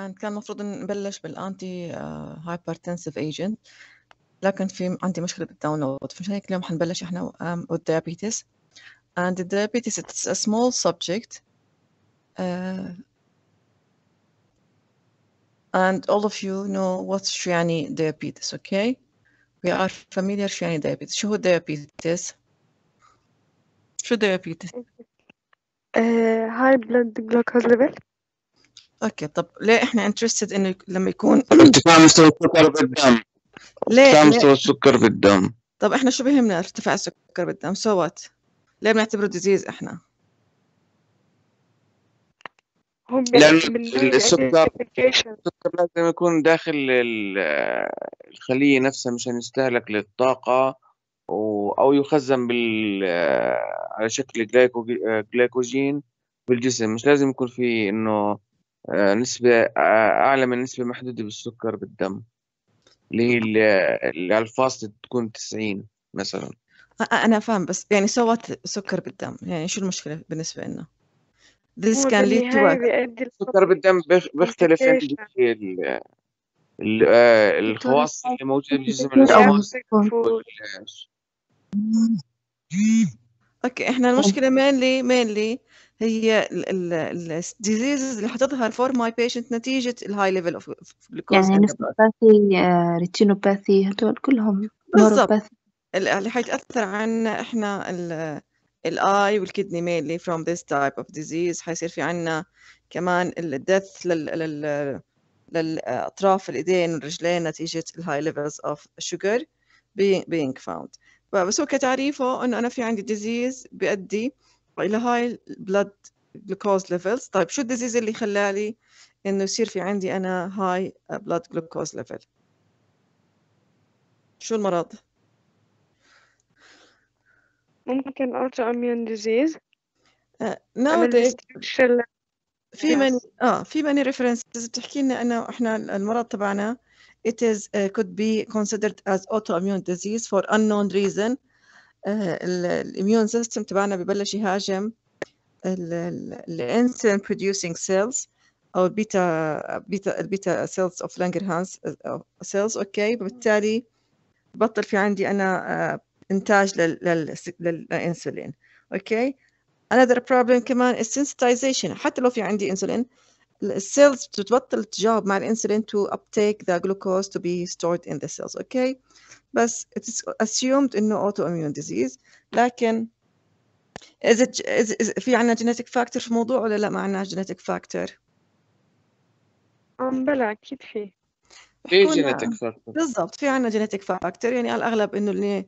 And كان المفروض نبلش بالانتي هايبرتنسيف ايجنت لكن في عندي مشكله بالداونلود فمشان هيك اليوم حنبلش احنا والديابيتس and the diabetes it's a small subject uh, and all of you know what شو يعني diabetes okay we are familiar شو يعني diabetes شو هو diabetes شو diabetes uh, high blood glucose level اوكي طب ليه احنا انترستد انه لما يكون ارتفاع مستوى السكر بالدم ليه ارتفاع مستوى السكر بالدم طب احنا شو بيهمنا ارتفاع السكر بالدم سو وات ليه بنعتبره ديزيز احنا هم لأن السكر السكر لازم يكون داخل الخلية نفسها مشان يستهلك للطاقة أو يخزن بال على شكل جلايكوجين بالجسم مش لازم يكون في إنه آه، نسبة آه، أعلى من نسبة محدودة بالسكر بالدم اللي هي الفاصلة تكون 90 مثلا أنا فاهم بس يعني سوت سكر بالدم يعني شو المشكلة بالنسبة لنا؟ This can lead to السكر بالدم بيختلف عند آه، الخواص اللي موجودة بالجسم اوكي احنا المشكلة مينلي مينلي هي الديزيز اللي حتظهر فور ماي بيشنت نتيجه الهاي ليفل اوف يعني نفسوباثي ريتينوباثي آه، هدول كلهم بالضبط اللي حيتاثر عنا احنا الاي والكدني مينلي from this type of disease حيصير في عنا كمان الدث لل, لل للأطراف الإيدين والرجلين نتيجة الهاي ليفلز اوف شوجر being, found بس هو كتعريفه أنه أنا في عندي ديزيز بيؤدي الى هاي البلد جلوكوز ليفلز طيب شو الديزيز اللي خلالي انه يصير في عندي انا هاي بلد جلوكوز ليفل شو المرض ممكن autoimmune disease ديزيز آه، nowadays في من اه في من ريفرنسز بتحكي لنا انه احنا المرض تبعنا it is uh, could be considered as autoimmune disease for unknown reason الاميون سيستم تبعنا ببلش يهاجم الانسولين producing cells او البيتا بيتا البيتا سيلز اوف لانجرهانس سيلز اوكي بالتالي بطل في عندي انا انتاج للانسولين اوكي another problem كمان السنسitization حتى لو في عندي انسولين السيلز بتبطل تجاوب مع الانسولين to uptake the glucose to be stored in the cells اوكي بس it's assumed انه autoimmune disease لكن is it, is, is, في عندنا genetic factor في الموضوع ولا لا ما عنا genetic factor؟ بلا اكيد في في genetic factor بالضبط في عندنا genetic factor يعني على الاغلب انه اللي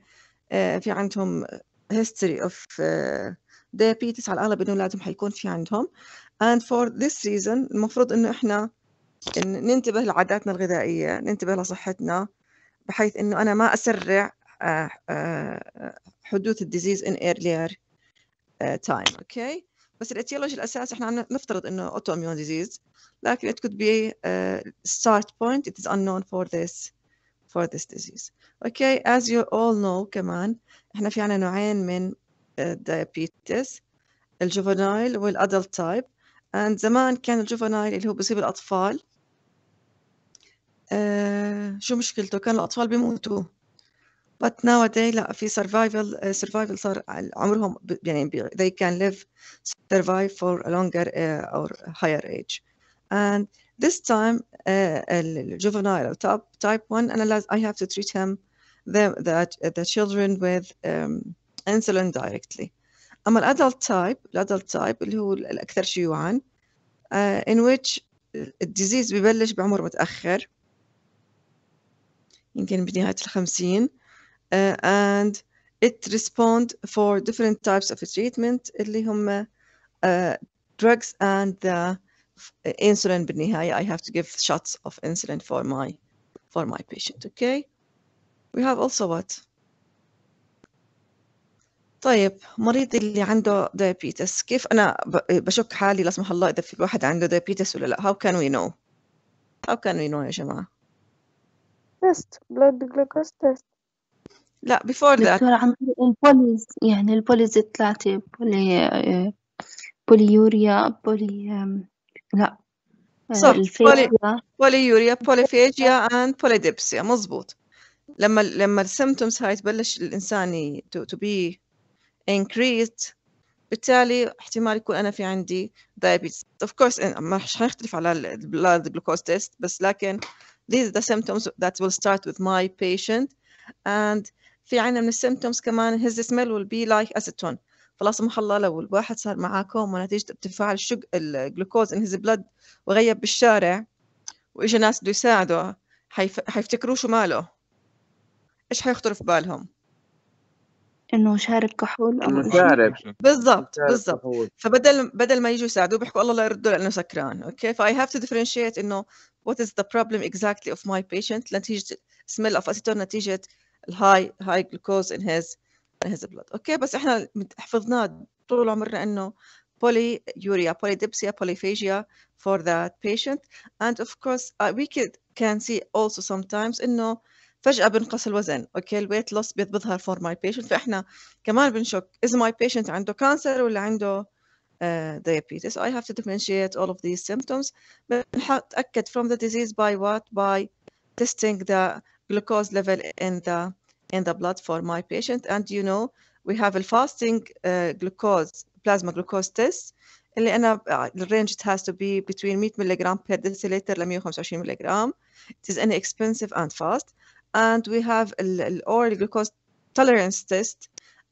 آه، في عندهم history of آه، diabetes على الاغلب انه اولادهم حيكون في عندهم and for this reason المفروض انه احنا ننتبه لعاداتنا الغذائيه ننتبه لصحتنا بحيث انه انا ما اسرع آه، آه، حدوث الديزيز ان earlier تايم آه، اوكي بس الاتيولوجي الاساسي احنا عم نفترض انه اوتو اميون ديزيز لكن it could be start point it is unknown for this for this disease اوكي as you all know كمان احنا في عنا نوعين من الديابيتس الجوفنايل والادلت تايب and زمان كان الجوفنايل اللي هو بيصيب الاطفال شو مشكلته كان الأطفال بيموتوا but nowadays لا في survival uh, survival صار عمرهم يعني they can live survive for a longer uh, or higher age and this time uh, juvenile type type 1 and I have to treat him the, the, the children with um, insulin directly أما adult type adult type اللي هو الأكثر شيوعا uh, in which الديزيز ببلش بعمر متأخر يمكن بنهاية الخمسين uh, and it respond for different types of treatment اللي هم uh, drugs and the uh, insulin بالنهاية I have to give shots of insulin for my for my patient okay we have also what طيب مريض اللي عنده diabetes كيف أنا بشك حالي لا سمح الله إذا في واحد عنده diabetes ولا لا how can we know how can we know يا جماعة تيست بلاد جلوكوز تيست لا بيفور ذات دكتور عن طريق البوليز يعني البوليز الثلاثة بولي يوريا بولي لا آه، صح بولي يوريا بولي فيجيا اند بولي ديبسيا مزبوط لما لما السيمتومز هاي تبلش الانسان تو بي increased بالتالي احتمال يكون انا في عندي diabetes اوف كورس ما راح نختلف على البلاد جلوكوز تيست بس لكن these are the symptoms that will start with my patient and في عنا من السيمتومز كمان his smell will be like acetone فلا سمح الله لو الواحد صار معاه كوما نتيجة ارتفاع الشج الجلوكوز in his blood وغيب بالشارع وإجا ناس بده يساعده حيف... حيفتكروه شو ماله إيش حيخطر في بالهم انه شارب كحول او شارب بالضبط بالضبط فبدل بدل ما يجوا يساعدوه بيحكوا الله لا يردوا لانه سكران اوكي فاي هاف تو ديفرنشيت انه وات از ذا بروبلم اكزاكتلي اوف ماي بيشنت نتيجه سميل اوف اسيتون نتيجه الهاي هاي جلوكوز ان هيز ان هيز بلود اوكي بس احنا حفظناه طول عمرنا انه بولي يوريا بولي ديبسيا بولي فيجيا for that patient and of course uh, we could, can see also sometimes انه فجأة بنقص الوزن اوكي الويت لوس بيظهر فور ماي بيشنت فاحنا كمان بنشك اذا ماي بيشنت عنده كانسر ولا عنده uh, diabetes so I have to differentiate all of these symptoms بنتأكد from the disease by what by testing the glucose level in the in the blood for my patient and you know we have a fasting uh, glucose plasma glucose test اللي أنا the range it has to be between 100 milligram per deciliter ل 125 milligram it is inexpensive and fast and we have oral glucose tolerance test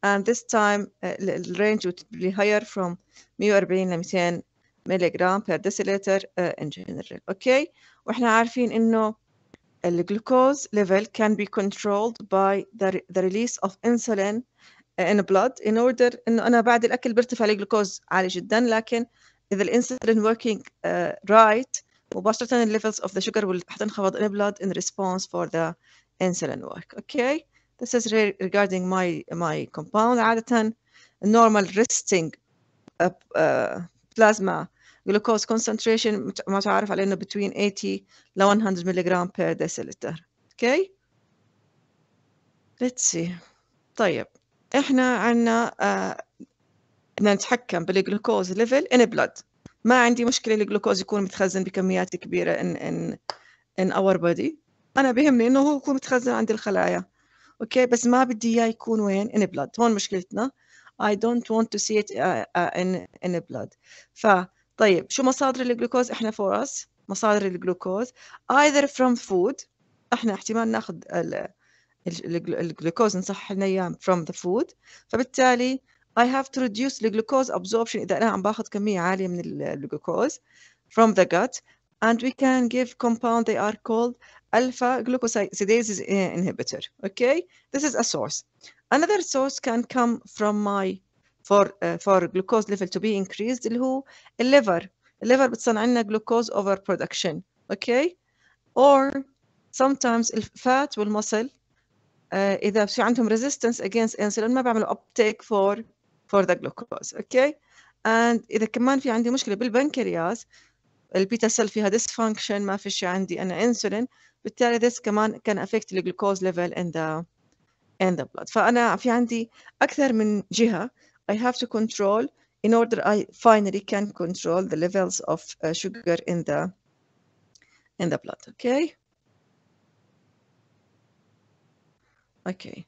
and this time uh, the range would be higher from 140 milligram per deciliter uh, in general okay واحنا عارفين انه الجلوكوز level can be controlled by the, the release of insulin uh, in blood in order انه انا بعد الاكل glucose لي جلوكوز عالي جدا لكن اذا الانسولين working uh, right مباشرة ال levels of the sugar will حتنخفض in blood in response for the insulin work. Okay, this is re regarding my my compound. عادة normal resting uh, uh, plasma glucose concentration ما تعرف على انه between 80 ل 100 mg per deciliter. Okay. Let's see. طيب احنا عندنا بدنا uh, نتحكم بالجلوكوز ليفل in blood ما عندي مشكله الجلوكوز يكون متخزن بكميات كبيره in in in our body انا بيهمني انه هو يكون متخزن عند الخلايا اوكي بس ما بدي اياه يكون وين in blood هون مشكلتنا I don't want to see it uh, uh, in in blood ف طيب شو مصادر الجلوكوز احنا فور اس مصادر الجلوكوز either from food احنا احتمال ناخذ الجلوكوز نصحح لنا اياه from the food فبالتالي I have to reduce the glucose absorption إذا أنا عم باخذ كمية عالية من الجلوكوز from the gut and we can give compound they are called الفا جلوكوسيديز ان انهبيتر اوكي ذس از ا سورس انذر سورس كان كم فروم ماي فور فور جلوكوز ليفل تو بي انكريزد اللي هو الليفر الليفر بتصنع لنا جلوكوز اوفر برودكشن اوكي اور sometimes الفات والمسل uh, اذا في عندهم ريزيستنس اجينست انسولين ما بيعملوا ابتيك فور فور ذا جلوكوز اوكي اند اذا كمان في عندي مشكله بالبنكرياس البيتا سيل فيها ديس فانكشن ما فيش عندي انا انسولين بالتالي this كمان can affect the glucose level in the in the blood فأنا في عندي أكثر من جهة I have to control in order I finally can control the levels of uh, sugar in the in the blood okay okay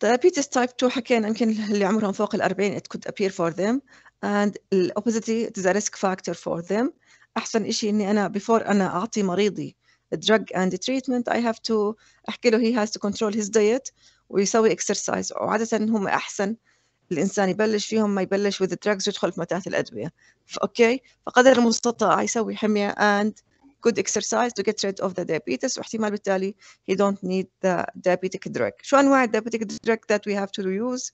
diabetes type 2 حكينا يمكن اللي عمرهم فوق ال 40 it could appear for them and obesity is a risk factor for them احسن إشي اني انا بفور انا اعطي مريضي drug and treatment I have to احكي له he has to control his diet ويسوي exercise وعادة هم احسن الانسان يبلش فيهم ما يبلش with the drugs ويدخل في متاهة الادوية اوكي فقدر المستطاع يسوي حمية and good exercise to get rid of the diabetes واحتمال بالتالي he don't need the diabetic drug شو أنواع diabetic drug that we have to use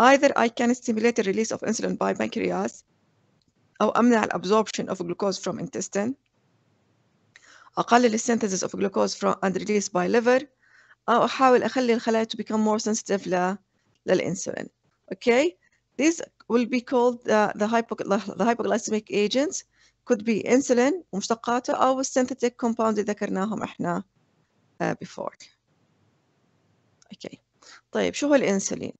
either I can stimulate the release of insulin by pancreas أو أمنع الabsorption of glucose from intestine أقلل synthesis of glucose from and release by liver أو أحاول أخلي الخلايا to become more sensitive ل للإنسولين okay these will be called the, the, hypo, the hypoglycemic agents could be insulin ومشتقاته أو synthetic compounds اللي ذكرناهم إحنا uh, before okay طيب شو هو الإنسولين؟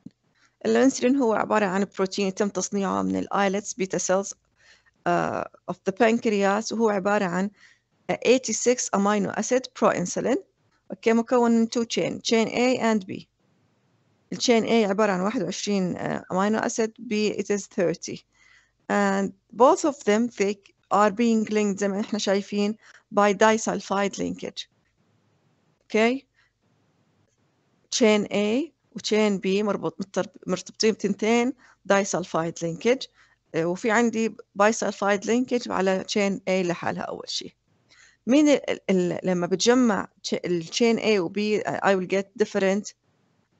الانسولين هو عبارة عن بروتين يتم تصنيعه من الايلتس بيتا سيلز of the pancreas وهو عبارة عن 86 amino acid proinsulin okay, مكون من two chain chain A and B chain A عبارة عن 21 uh, amino acid B it is 30 and both of them they are being linked زي ما احنا شايفين by disulfide linkage okay chain A و chain B مربوط مرتبطين بتنتين disulfide linkage وفي عندي باي سلفايد لينكج على تشين A لحالها أول شيء مين ال ال لما بتجمع التشين A و B I will get different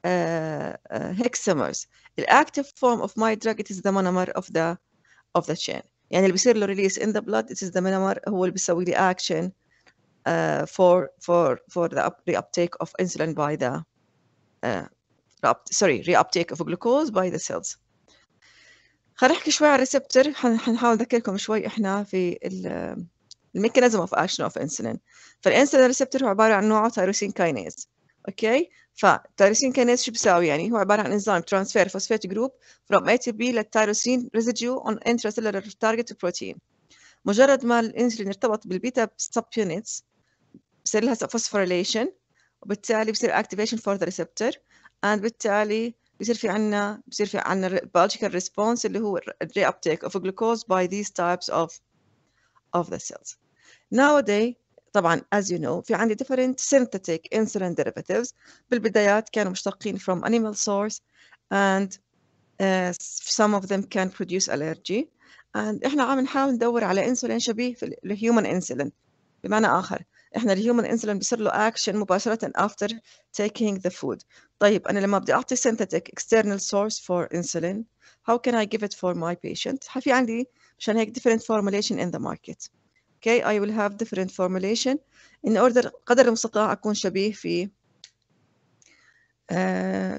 uh, uh, hexamers the active form of my drug it is the monomer of the of the chain يعني اللي بيصير له release in the blood it is the monomer هو اللي بيسوي لي action uh, for for for the up, reuptake of insulin by the uh, sorry reuptake of glucose by the cells خلينا نحكي شوي عن الريسبتر حنحاول نذكركم شوي احنا في الميكانيزم اوف اكشن اوف انسولين فالانسولين ريسبتر هو عباره عن نوع تيروسين كاينيز اوكي فالتيروسين كاينيز شو بيساوي يعني هو عباره عن انزيم ترانسفير فوسفات جروب فروم A to B للتيروسين ريزيديو on intracellular target protein مجرد ما الانسولين ارتبط بالبيتا سب يونتس بصير لها فوسفوريليشن وبالتالي بصير اكتيفيشن فور ذا ريسبتر and بالتالي بصير في عندنا بصير في عندنا biological response اللي هو reuptake of glucose by these types of of the cells. Nowadays طبعا as you know في عندي different synthetic insulin derivatives بالبدايات كانوا مشتقين from animal source and uh, some of them can produce allergy and احنا عم نحاول ندور على انسولين شبيه في الهيومن انسولين بمعنى اخر احنا الهيومن انسولين بيصير له اكشن مباشره after taking the food طيب انا لما بدي اعطي synthetic external source for insulin how can I give it for my patient في عندي مشان هيك different formulation in the market okay I will have different formulation in order قدر المستطاع أكون شبيه في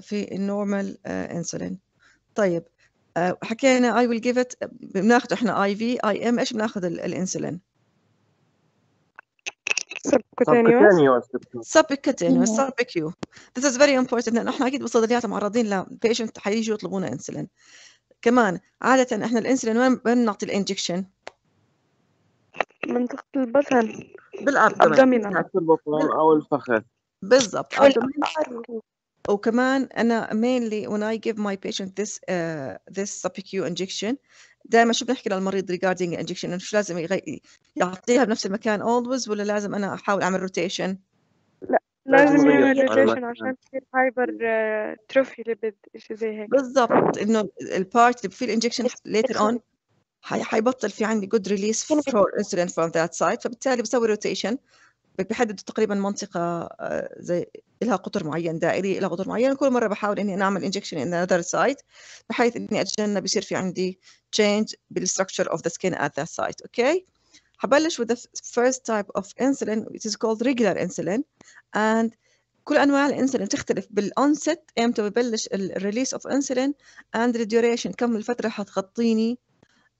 في النورمال انسولين طيب حكينا I will give it بناخذ احنا IV IM ايش بناخذ الانسولين subcutaneous subcutaneous subcu this is very important لأن احنا أكيد بالصيدليات معرضين لبيشنت حييجوا يطلبونا انسولين كمان عادة احنا الانسولين وين بنعطي الانجكشن؟ منطقة البطن بالابدومين البطن أو الفخذ بالضبط وكمان انا mainly when I give my patient this uh, this sub-Q injection دائما شو بنحكي للمريض regarding injection شو لازم يغي... يعطيها بنفس المكان always ولا لازم انا احاول اعمل روتيشن؟ لا لازم يعمل روتيشن عشان تصير هايبر تروفي ليبيد شيء زي هيك بالضبط انه البارت اللي فيه الانجكشن ليتر اون حيبطل في عندي جود ريليس فور انسولين فروم ذات سايد فبالتالي بسوي روتيشن بيحددوا تقريبا منطقه آه، زي لها قطر معين دائري لها قطر معين كل مره بحاول اني اعمل انجكشن ان اذر سايت بحيث اني اتجنب يصير في عندي change بالستركتشر اوف ذا سكين ات ذا سايت اوكي حبلش with the first type of insulin which is called regular insulin and كل انواع الانسولين تختلف بالأونست امتى ببلش الريليس اوف انسولين اند الديوريشن كم الفتره حتغطيني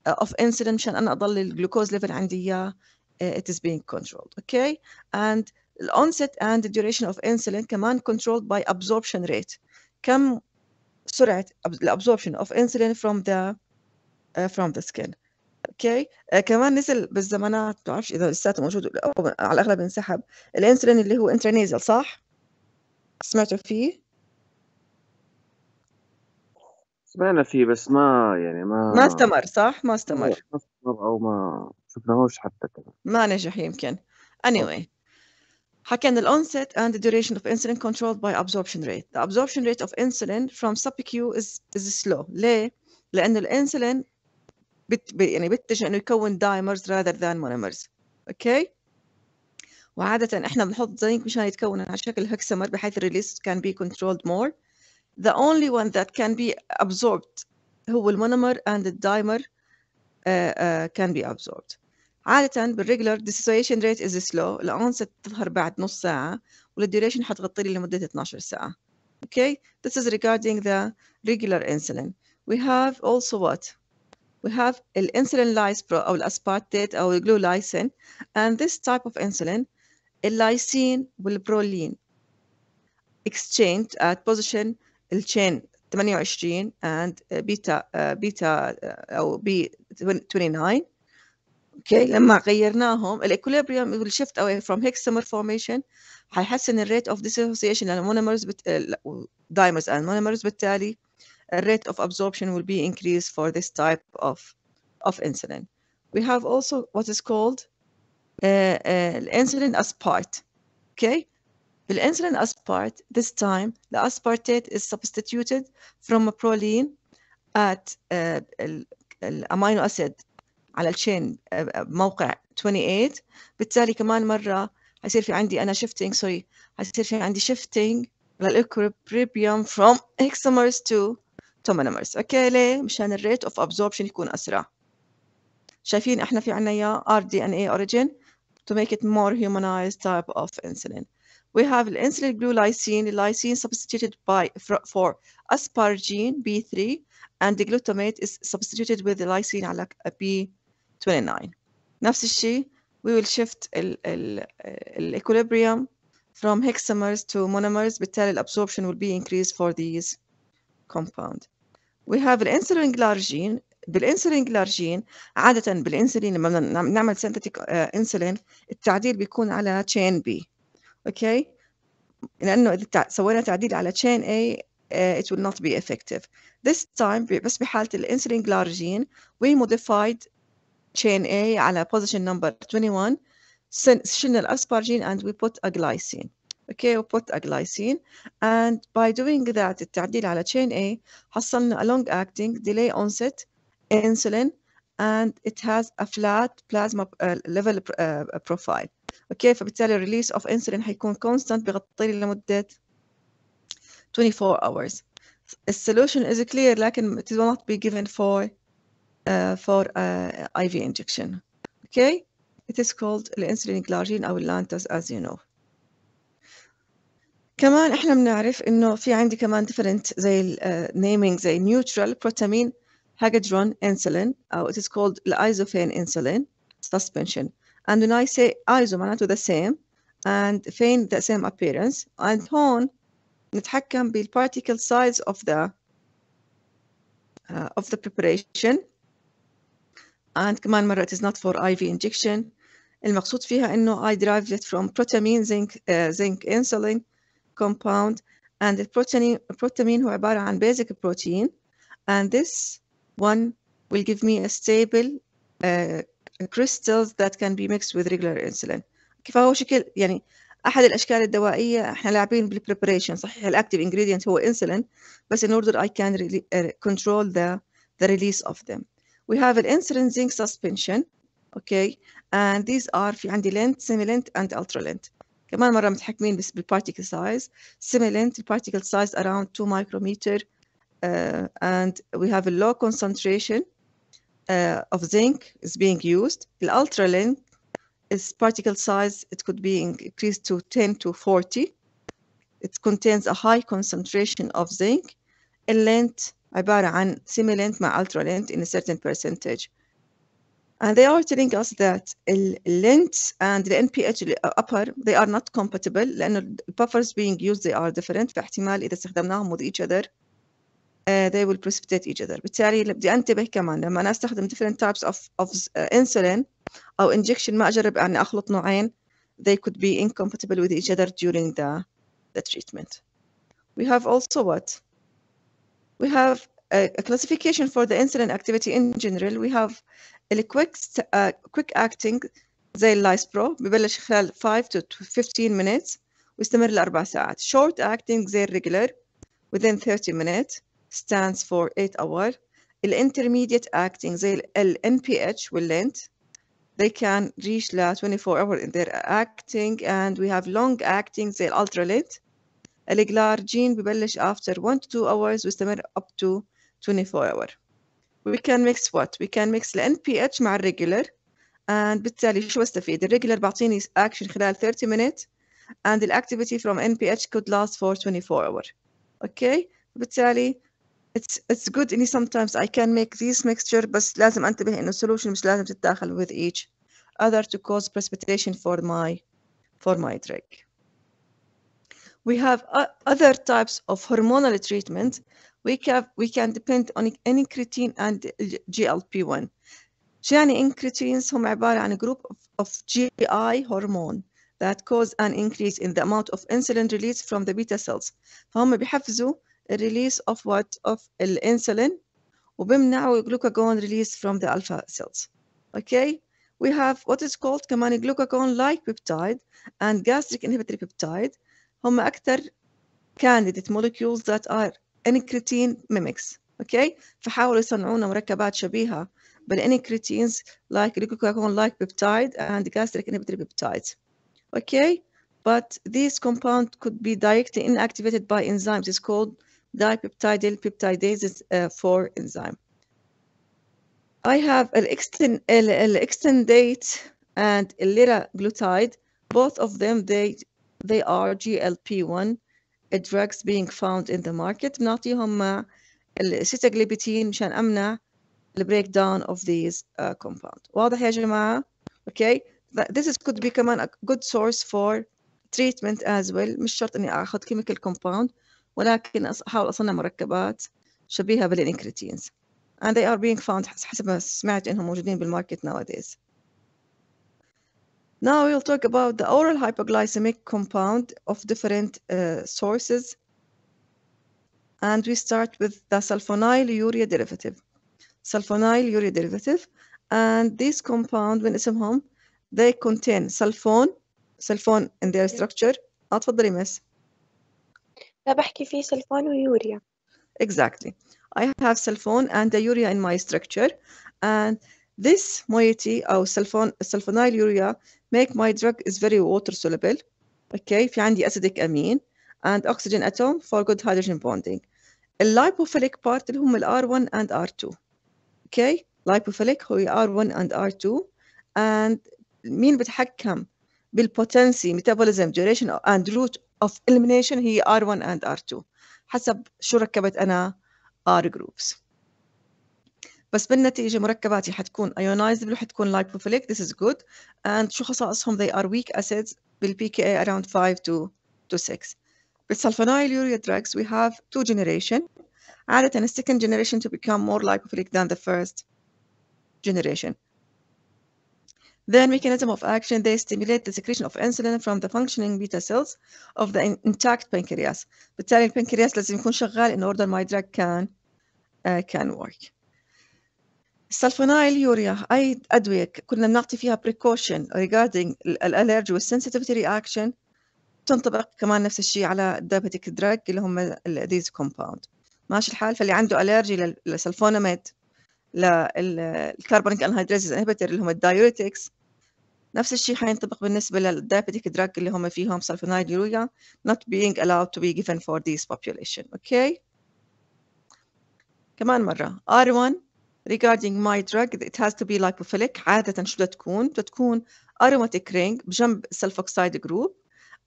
اوف آه، انسولين مشان انا اضل الجلوكوز ليفل عندي اياه Uh, it is being controlled okay and the onset and the duration of insulin كمان controlled by absorption rate كم سرعة absorption of insulin from the uh, from the skin اوكي آه uh, كمان نزل بالزمانات ما بعرفش اذا لساته موجود على الاغلب انسحب الانسولين اللي هو انترنيزل صح سمعتوا فيه سمعنا فيه بس ما يعني ما ما استمر صح ما استمر ما استمر او ما شفناهوش حتى كمان ما نجح يمكن anyway حكينا الonset and the duration of insulin controlled by absorption rate the absorption rate of insulin from sub-Q is, is slow ليه؟ لأن الانسولين بت... ب... يعني بيتجه إنه يكون dimers rather than monomers Okay? أوكي okay? وعادة إحنا بنحط زنك مشان يتكون على شكل هكسمر the release can be controlled more the only one that can be absorbed who will monomer and the dimer can be absorbed عادة بالريجولر dissociation rate is slow الأونست تظهر بعد نص ساعة والduration حتغطي لي لمدة 12 ساعة. Okay, this is regarding the regular insulin. We have also what? We have insulin lyspro or aspartate or glulysin, and this type of insulin a lysine will proline exchange at position chain 28 and beta beta or b B29 اوكي لما غيرناهم الايكوليبريم يقول شيفت اواي فروم هيكسمر فورميشن حيحسن الريت اوف ديسوسيشن للمونومرز بت... دايمرز اند مونومرز بالتالي الريت اوف absorption will be increased for this type of of insulin we have also what is called insulin aspart okay بالانسولين aspart this time the aspartate is substituted from a proline at amino acid على التشين موقع 28 بالتالي كمان مرة حيصير في عندي أنا shifting سوري حيصير في عندي shifting للإكوبريبيوم from hexamers to tomonomers أوكي ليه؟ مشان الريت أوف absorption يكون أسرع شايفين إحنا في عنا يا RDNA origin to make it more humanized type of insulin we have the insulin the lysine substituted by for asparagine B3 and the glutamate is substituted with the lysine على B 29 نفس الشيء we will shift the equilibrium from hexamers to monomers بالتالي absorption will be increased for these compound we have الانسولين glargine بالانسولين glargine عادة بالانسولين لما نعمل synthetic insulin. uh, التعديل بيكون على chain B okay? لأنه إذا سوينا تعديل على chain A uh, it will not be effective this time بس بحالة الانسولين glargine we modified chain A على position number 21 شلنا الأسبارجين and we put a glycine okay we put a glycine and by doing that التعديل على chain A حصلنا a long acting delay onset insulin and it has a flat plasma uh, level uh, profile اوكي فبالتالي الريليس اوف انسولين حيكون كونستانت بيغطي لي لمده 24 hours. The solution is clear لكن it will not be given for uh, for uh, IV injection. Okay, it is called الانسولين جلاجين أو اللانتوس as you know. كمان احنا بنعرف انه في عندي كمان different زي uh, naming زي neutral protamine hagedron insulin او it is called الايزوفين insulin suspension and when I say iso معناته the same and fane the same appearance and هون نتحكم بالparticle size of the uh, of the preparation and كمان مرة it is not for IV injection المقصود فيها إنه I derived it from protamine zinc uh, zinc insulin compound and the protein protamine هو عبارة عن basic protein and this one will give me a stable uh, crystals that can be mixed with regular insulin كيف هو شكل يعني احد الاشكال الدوائيه احنا لاعبين بالبريبريشن صحيح active ingredient هو insulin, بس in order I can really, uh, control the the release of them we have an insulin zinc suspension okay, and these are في عندي lint semilint and ultralint كمان مرة متحكمين بس بالparticle size semilint particle size around 2 micrometer uh, and we have a low concentration uh, of zinc is being used the ultralint is particle size it could be increased to 10 to 40 it contains a high concentration of zinc a lint عبارة عن simulant مع ultralent in a certain percentage and they are telling us that lint and the NPH upper they are not compatible لأن the buffers being used they are different فاحتمال إذا استخدمناهم with each other uh, they will precipitate each other بالتالي بدي أنتبه كمان لما أنا أستخدم different types of, of uh, insulin أو injection ما أجرب أن أخلط نوعين they could be incompatible with each other during the, the treatment we have also what we have a, a classification for the insulin activity in general. We have الquick uh, quick acting زي اللايسبرو ببلش خلال 5 to 15 minutes ويستمر لأربع ساعات. Short acting زي regular, within 30 minutes stands for 8 hour. intermediate acting زي ال NPH واللينت they can reach the 24 hour in their acting and we have long acting زي الالتراليت الجلارجين ببلش after 1 to 2 hours ويستمر up to 24 hour we can mix what we can mix the NPH مع الريجولر and بالتالي شو بستفيد الريجولر بعطيني action خلال 30 minute and the activity from NPH could last for 24 hour okay بالتالي it's it's good اني sometimes I can make this mixture بس لازم انتبه انه solution مش لازم تتداخل with each other to cause precipitation for my for my drink we have uh, other types of hormonal treatment. We can, we can depend on N-creatine and GLP-1 شو يعني incretins هم عبارة عن group of, GI hormone that cause an increase in the amount of insulin released from the beta cells فهم بيحفزوا release of what of insulin, الانسولين وبيمنعوا glucagon release from the alpha cells okay we have what is called كمان glucagon like peptide and gastric inhibitory peptide هم اكثر candidate molecules that are incretin mimics Okay, فحاولوا يصنعون مركبات شبيهه بالانكريتينز like glucagon like peptide and gastric inhibitory peptides okay but this compound could be directly inactivated by enzymes it's called dipeptidyl peptidase uh, 4 enzyme I have an extendate and glutide. Both of them, they they are GLP-1 drugs being found in the market بنعطيهم السيتاجليبتين مشان امنع the breakdown of these uh, compound واضح يا جماعه okay this is could become a good source for treatment as well مش شرط اني اخذ chemical compound ولكن احاول اصنع مركبات شبيهه بالانكريتينز and they are being found حسب ما سمعت انهم موجودين بالماركت nowadays now we'll talk about the oral hypoglycemic compound of different uh, sources. And we start with the sulfonyl urea derivative. Sulfonyl urea derivative. And this compound, when it's in home, they contain sulfone, sulfone in their structure. اتفضلي مس. لا Exactly. I have sulfone and the urea in my structure. And this moiety أو sulfon السلفونايل make my drug is very water soluble. Okay, في the acidic amine and oxygen atom for good hydrogen bonding. lipophilic part اللي R1 and R2. Okay, lipophilic هو R1 and R2 and مين بتحكم potency, metabolism duration and route of elimination هي R1 and R2 حسب شو ركبت أنا R groups. بس بالنتيجه مركباتي حتكون ايونايزبل وحتكون لايبوفيليك this is good and شو خصائصهم they are weak acids بالبي كي اي around 5 to, 6 6 يوريا drugs we have two جنريشن عادة السكند generation to become more lipophilic than the first generation. Then mechanism of action, they stimulate the secretion of insulin from the functioning beta cells of the intact pancreas. بالتالي البنكرياس لازم يكون شغال in order my drug can uh, can work. السلفونايل يوريا اي ادويه كنا بنعطي فيها بريكوشن ريجاردينج الالرجي والسنسيتيفيتي رياكشن تنطبق كمان نفس الشيء على الدايبتيك دراج اللي هم ذيز كومباوند ماشي الحال فاللي عنده الرجي للسلفوناميد للكربونيك انهيدريز انهبيتر اللي هم الدايوريتكس نفس الشيء حينطبق بالنسبه للدايبتيك دراج اللي هم فيهم سلفونايل يوريا not being allowed to be given for this population اوكي okay. كمان مره R1 regarding my drug it has to be lipophilic عادة شو بدها تكون؟ بدها تكون aromatic ring بجنب sulfoxide group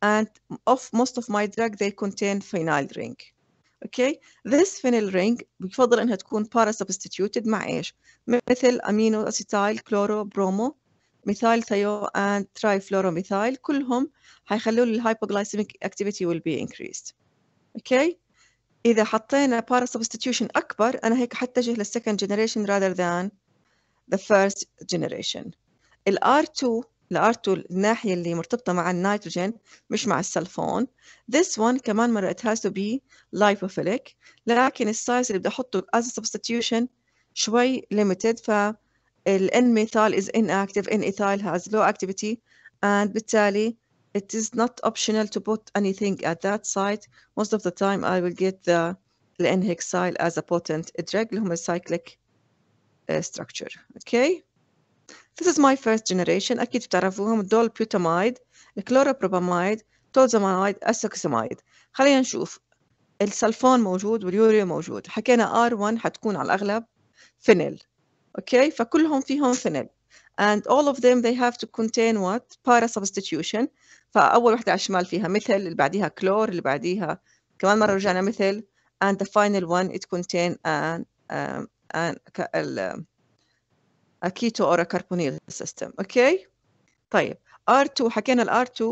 and of most of my drug they contain phenyl ring okay this phenyl ring بفضل انها تكون para substituted مع ايش؟ مثل amino, acetyl, chloro, bromo, ميثايل and trifluoromethyl. كلهم حيخلوا الهايبوغلايسيميك activity will be increased okay إذا حطينا para substitution أكبر أنا هيك حتجه لل second generation rather than the first generation ال R2 ال R2 الناحية اللي مرتبطة مع النيتروجين مش مع السلفون this one كمان مرة it has to be lipophilic لكن size اللي بدي أحطه as a substitution شوي limited ف ال N methyl is inactive N ethyl has low activity and بالتالي it is not optional to put anything at that site. Most of the time I will get the الانهكسايل as a potent drug اللي هم cyclic uh, structure. Okay. This is my first generation. أكيد بتعرفوهم دول بيوتاميد الكلوروبروباميد تولزامايد السوكسامايد خلينا نشوف السلفون موجود واليوريا موجود حكينا R1 حتكون على الأغلب فينيل أوكي فكلهم فيهم فينيل and all of them they have to contain what para substitution فاول وحده على الشمال فيها مثل اللي بعديها كلور اللي بعديها كمان مره رجعنا مثل and the final one it contain an um, an a keto or a carbonyl system okay طيب R2 حكينا ال R2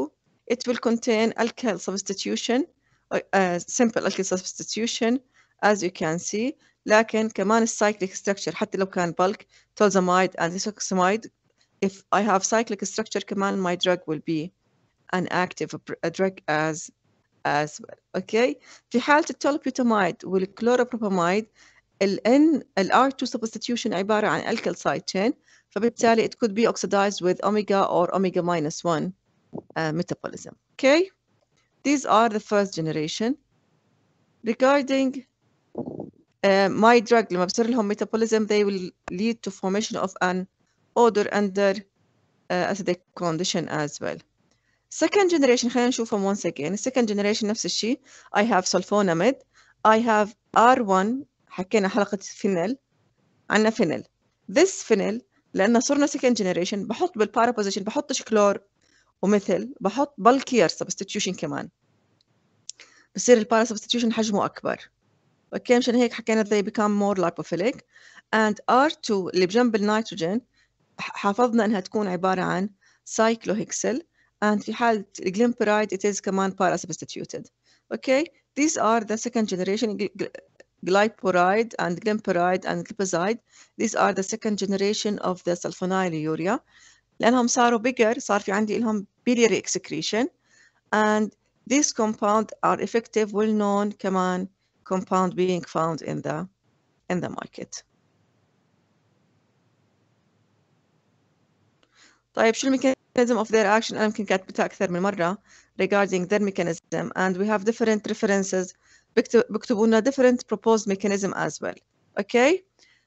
it will contain alkyl substitution uh, uh, simple alkyl substitution as you can see لكن كمان cyclic structure حتى لو كان bulk tolzamide and isoxamide if I have cyclic structure command, my drug will be an active a drug as as well. Okay. في حالة التولبيوتامide والكلوروبروبامide ال N ال R2 substitution عبارة عن alkyl side chain فبالتالي it could be oxidized with omega or omega minus 1 uh, metabolism. Okay. These are the first generation. Regarding uh, my drug لما بصير لهم metabolism they will lead to formation of an order under uh, acidic condition as well. Second generation خلينا نشوفهم once again. Second generation نفس الشيء. I have sulfonamide. I have R1 حكينا حلقة فينيل. عندنا فينيل. This فينيل لأن صرنا second generation بحط بالبارا position بحطش كلور ومثل بحط bulkier substitution كمان. بصير البارا substitution حجمه أكبر. اوكي مشان هيك حكينا they become more lipophilic and R2 اللي بجنب النيتروجين حافظنا أنها تكون عبارة عن cyclohexyl and في حالة الجلمبرide it is كمان para substituted. Okay, these are the second generation glyporide and glimperide and glipizide. These are the second generation of the sulfonylurea. لأنهم صاروا bigger صار في عندي لهم biliary excretion and these compound are effective well known كمان compound being found in the in the market. طيب شو الميكانيزم of their action أنا يمكن كاتبتها أكثر من مرة regarding their mechanism and we have different references بكتبوا لنا different proposed mechanism as well okay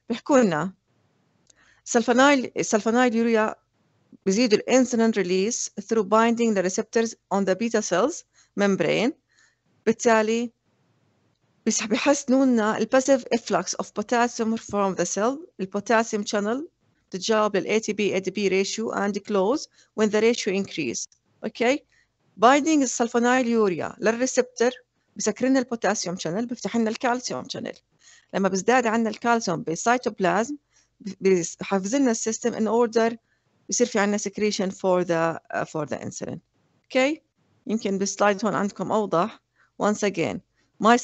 بيحكوا لنا سلفونايل سلفونايل urea بيزيدوا الانسولين ريليس through binding the receptors on the beta cells membrane بالتالي بيحسنوا لنا الباسيف افلكس اوف بوتاسيوم from the cell البوتاسيوم channel تتجاوب job ATP ADP ratio and close when the ratio increase. Okay. binding sulfonylurea للريسبتر بسكر لنا البوتاسيوم شانل بيفتح لنا الكالسيوم شانل لما بزداد عندنا الكالسيوم بالسيتوبلازم بحفز لنا السيستم ان اوردر بصير في عندنا سكريشن فور ذا فور ذا insulin. Okay. يمكن بالسلايد هون عندكم اوضح once again My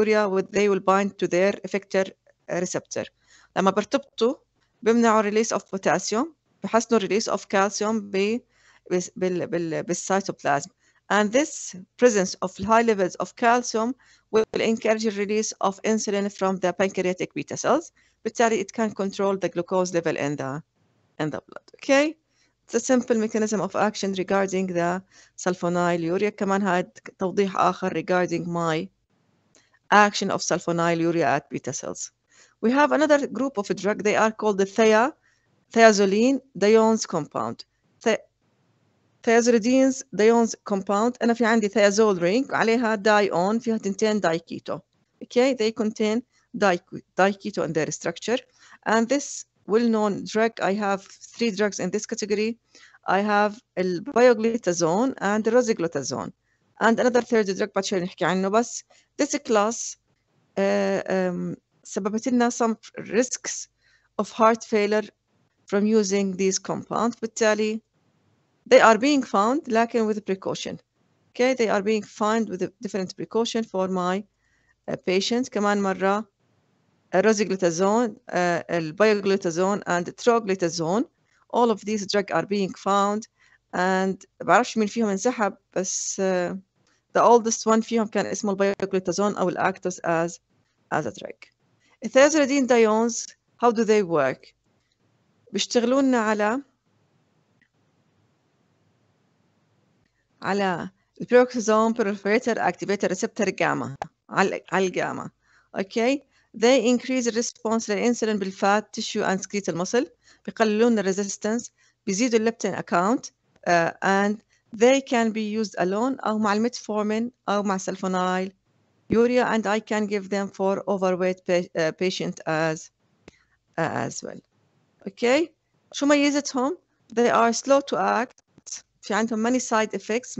urea they will bind to their effector receptor لما برتبطوا بيمنعوا ريليس اوف بوتاسيوم بحسنوا ريليس اوف كالسيوم بالسيتوبلازم and this presence of high levels of calcium will encourage release of insulin from the pancreatic beta cells. بالتالي it can control the glucose level in the in the blood. Okay, it's a simple mechanism of action regarding the sulfonylurea. كمان هاد توضيح آخر regarding my action of sulfonylurea at beta cells. We have another group of drug. They are called the thia, thiazoline, dion's compound. Thi thiazolidines, dion's compound. أنا في عندي thiazol ring عليها dione فيها تنتين diketo. Okay, they contain diketo in their structure. And this well-known drug, I have three drugs in this category. I have bioglitazone and rosiglitazone. And another third drug بتشير نحكي عنه This class uh, um, سببت لنا some risks of heart failure from using these compounds بالتالي they are being found لكن with precaution okay they are being found with a different precaution for my uh, patients كمان مرة rosiglitazone, uh, البيوغلوتازون and troglitazone all of these drugs are being found and بعرفش مين فيهم انسحب بس uh, the oldest one فيهم كان اسمه البيوغلوتازون أو الأكتوس as as a drug الثلاثة 33 دايونز how do they work بيشتغلون على على البروكسوزوم بروفريتر اكتيفيتر ريسبتر جاما على الجاما اوكي they increase the response للانسولين بالفات tissue and skeletal muscle بيقللون الريزيستنس بيزيدوا الليبتين اكاونت uh, and they can be used alone أو مع الميتفورمين أو مع سلفونايل urea, and I can give them for overweight pa uh, patient as, uh, as well. Okay, at home. They are slow to act. في عندهم many side effects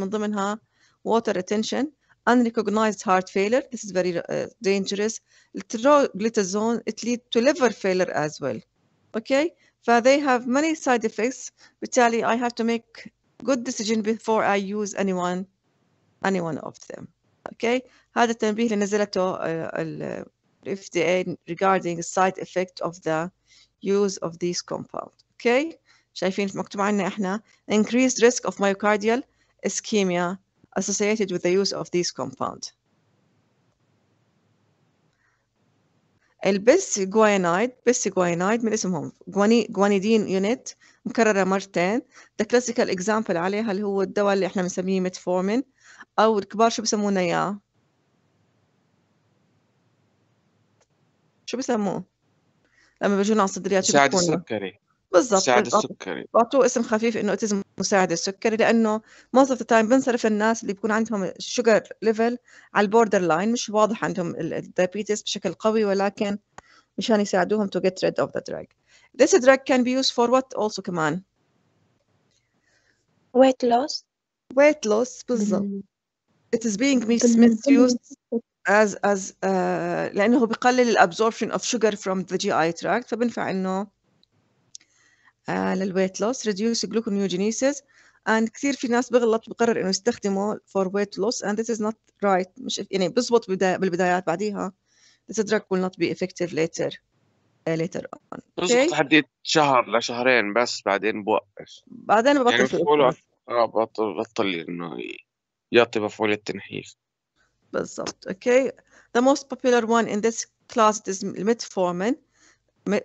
water retention, unrecognized heart failure. This is very uh, dangerous. Glitazone, it lead to liver failure as well. Okay, so they have many side effects. Vitaly, I have to make good decision before I use anyone, any one of them. اوكي هذا التنبيه اللي نزلته ال FDA regarding the side effect of the use of these compound اوكي شايفين مكتوب عنا احنا increased risk of myocardial ischemia associated with the use of these compound البس جوانايد من اسمهم جواني جوانيدين يونت مكررة مرتين the classical example عليها اللي هو الدواء اللي احنا بنسميه متفورمين أو الكبار شو بسمونا إياه؟ شو بسموه؟ لما بيجونا على الصدريات شو مساعد السكري بالضبط مساعد السكري بعطوه اسم خفيف انه اتزم مساعد السكري لانه موست اوف ذا تايم بنصرف الناس اللي بيكون عندهم الشوجر ليفل على البوردر لاين مش واضح عندهم الدايبيتس بشكل قوي ولكن مشان يساعدوهم to get rid of the drug. This drug can be used for what also كمان؟ weight loss weight loss بالضبط it is being misused as as uh, لانه بقلل absorption of sugar from the GI tract فبنفع انه uh, weight loss reduce gluconeogenesis and كثير في ناس بغلط بقرر انه يستخدمه for weight loss and this is not right مش يعني بزبط بداية بالبدايات بعديها this drug will not be effective later later on okay. حديد شهر لشهرين بس بعدين بوقف بعدين ببطل يعني بطل بطل انه تنحيف. بالضبط. Okay. The most popular one in this class is metformin. Met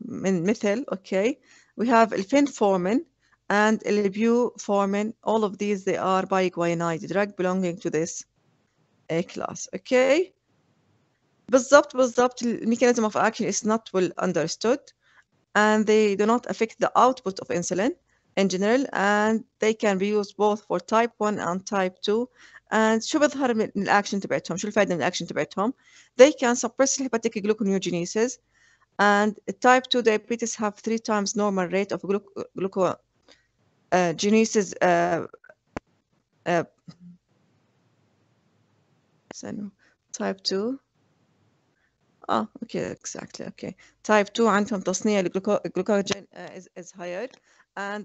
من methyl. Okay. We have الفينفورمين and البيوفورمين. All of these they are biguanide drug belonging to this A eh, class. Okay. بالضبط بالضبط the mechanism of action is not well understood and they do not affect the output of insulin in general and they can be used both for type 1 and type 2 and شو بيظهر من الاكشن تبعتهم شو الفائده من الاكشن تبعتهم they can suppress hepatic gluconeogenesis and type 2 diabetes have three times normal rate of gluconeogenesis uh, uh, type 2 اه اوكي اكزاكتلي اوكي تايب 2 عندهم تصنيع الجلوكوجين از از هاير and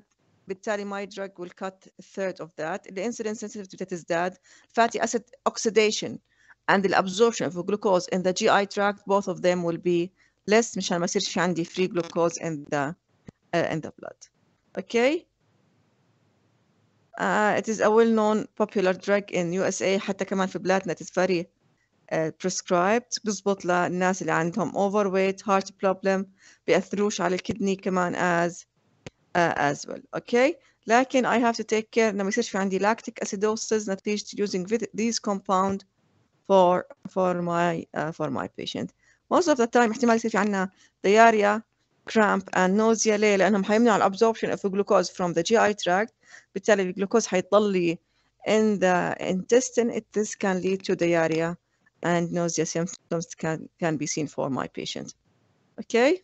بالتالي my drug will cut a third of that the insulin sensitivity that is dead, fatty acid oxidation and the absorption of glucose in the GI tract both of them will be less مشان ما يصير عندي free glucose in the uh, in the blood okay uh, it is a well-known popular drug in USA حتى كمان في بلادنا it is very uh, prescribed بزبط للناس اللي عندهم overweight heart problem بيأثروش على الكدني كمان as uh, as well okay لكن I have to take care إن ما يصيرش في عندي lactic acidosis نتيجة using these compound for for my uh, for my patient most of the time احتمال يصير في عندنا diarrhea cramp and nausea ليه؟ لأنهم حيمنعوا ال absorption of glucose from the GI tract بالتالي الجلوكوز حيضل in the intestine it, this can lead to diarrhea and nausea symptoms can, can be seen for my patient okay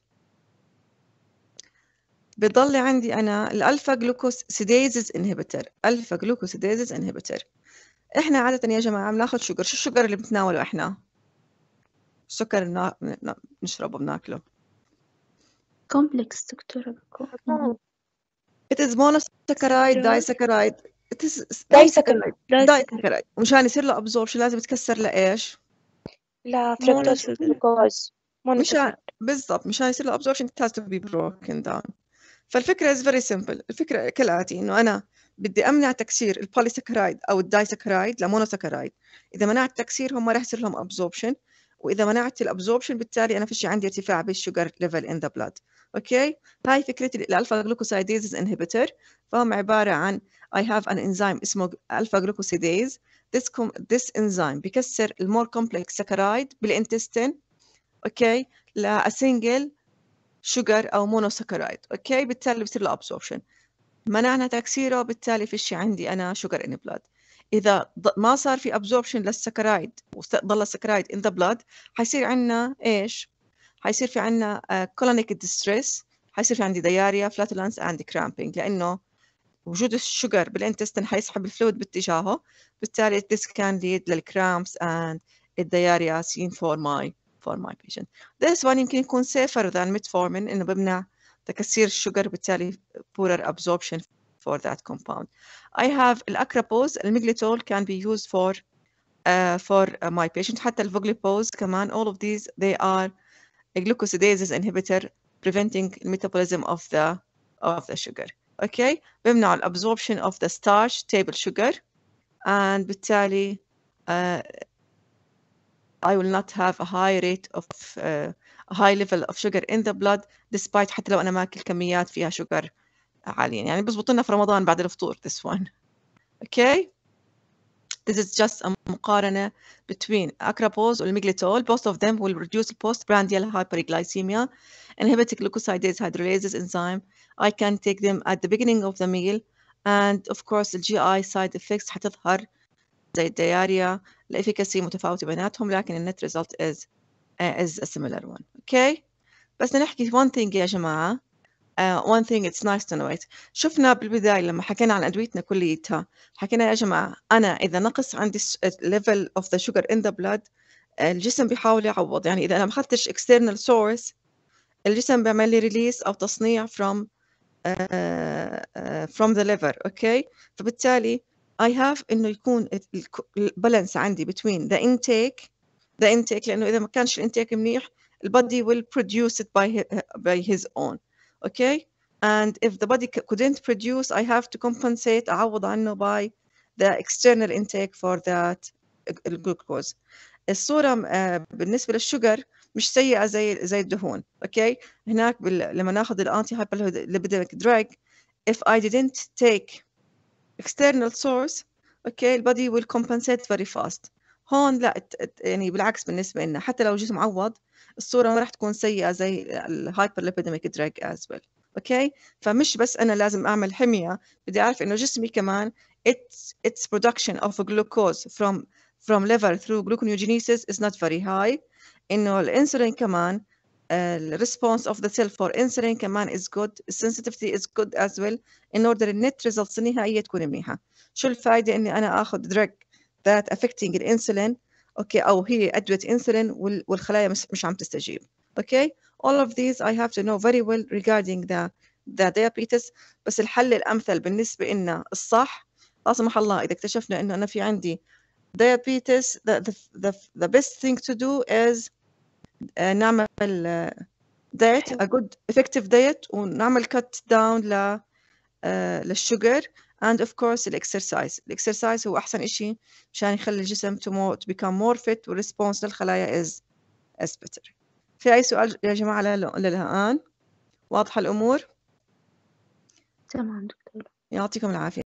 بضل عندي انا الالفا جلوكوسيديزز انهبيتر الفا جلوكوسيديزز انهبيتر احنا عاده يا جماعه بناخذ شوجر شو الشوجر اللي بنتناوله احنا السكر بنشربه بناكله كومبلكس دكتوره بكو It is monosaccharide disaccharide It is disaccharide disaccharide مشان يصير له absorption لازم يتكسر لايش؟ لا جلوكوز مش بالضبط مشان يصير له absorption it has to be broken down فالفكره از فيري سمبل الفكره كالاتي انه انا بدي امنع تكسير البوليسكرايد او الدايسكرايد لمونوسكرايد اذا منعت تكسيرهم ما راح يصير لهم ابزوربشن واذا منعت الابزوربشن بالتالي انا فيش عندي ارتفاع بالشوجر ليفل ان ذا بلاد اوكي هاي فكره الالفا جلوكوسايديز انهبيتر فهم عباره عن اي هاف ان انزيم اسمه الفا جلوكوسيديز this this enzyme بكسر المور كومبلكس سكرايد بالانتستين اوكي لاسنجل شوجر او مونوسكرايد اوكي بالتالي بصير له ابسوربشن منعنا تكسيره بالتالي فيش عندي انا شوجر ان بلاد اذا ما صار في ابزوربشن للسكرايد وظل السكرايد ان ذا بلاد حيصير عندنا ايش حيصير في عندنا كولونيك ديستريس حيصير في عندي دياريا فلاتولانس اند كرامبينج لانه وجود الشوجر بالانتستين حيسحب الفلويد باتجاهه بالتالي this can lead للكرامبس and الدياريا seen for my for my patient. This one يمكن يكون safer than metformin إنه بمنع تكسير الشجر وبالتالي poorer absorption for that compound. I have الأكرابوز الميجليتول can be used for uh, for uh, my patient حتى الفوجليبوز كمان all of these they are a glucosidase inhibitor preventing metabolism of the of the sugar. Okay, بيمنع absorption of the starch table sugar and بالتالي uh, I will not have a high rate of uh, a high level of sugar in the blood despite حتى لو أنا آكل كميات فيها سكر عالية يعني بزبط لنا في رمضان بعد الفطور this one okay This is just a مقارنة between acrapose والميغلitol. Both of them will reduce postprandial hyperglycemia, inhibit glucosidase hydrolases enzyme. I can take them at the beginning of the meal. And of course, the GI side effects حتظهر زي الدياريا الافيكاسي متفاوتة بيناتهم لكن النت result از از ا سيميلر وان اوكي بس نحكي one thing يا جماعة uh, one thing it's nice to know it شفنا بالبداية لما حكينا عن أدويتنا كليتها حكينا يا جماعة أنا إذا نقص عندي ليفل اوف ذا شوجر ان ذا بلاد الجسم بيحاول يعوض يعني إذا أنا ما أخذتش external source الجسم بيعمل لي ريليس أو تصنيع from uh, uh, from the liver أوكي okay? فبالتالي I have انه يكون البالانس عندي between the intake the intake لانه اذا ما كانش الانتيك منيح body will produce it by his, by his own okay and if the body couldn't produce I have to compensate اعوض عنه by the external intake for that glucose الصورة بالنسبة للشجر مش سيئة زي زي الدهون اوكي okay? هناك بال... لما ناخذ الانتي هايبرليبيديميك دراج if I didn't take external source اوكي البادي will compensate very fast هون لا يعني بالعكس بالنسبه لنا حتى لو جسم عوض الصوره ما راح تكون سيئه زي الهايبر ليبيدميك دراج از ويل اوكي فمش بس انا لازم اعمل حميه بدي اعرف انه جسمي كمان its its production of glucose from from liver through gluconeogenesis is not very high انه الانسولين كمان ال response of the cell for insulin كمان is good sensitivity is good as well in order النت results النهائية تكون منيحة شو الفائدة إني أنا آخذ drug that affecting الانسولين okay أو هي أدوية انسولين والخلايا مش, عم تستجيب okay all of these I have to know very well regarding the the diabetes بس الحل الأمثل بالنسبة إلنا الصح لا سمح الله إذا اكتشفنا إنه أنا في عندي diabetes the, the, the best thing to do is آه، نعمل دايت آه، ا good effective دايت ونعمل cut down ل آه، للشوجر and of course الاكسرسايز الاكسرسايز هو احسن شيء مشان يخلي الجسم to, more, to become more fit والريسبونس للخلايا از is better في اي سؤال يا جماعه للآن واضحه الامور تمام دكتور يعطيكم العافيه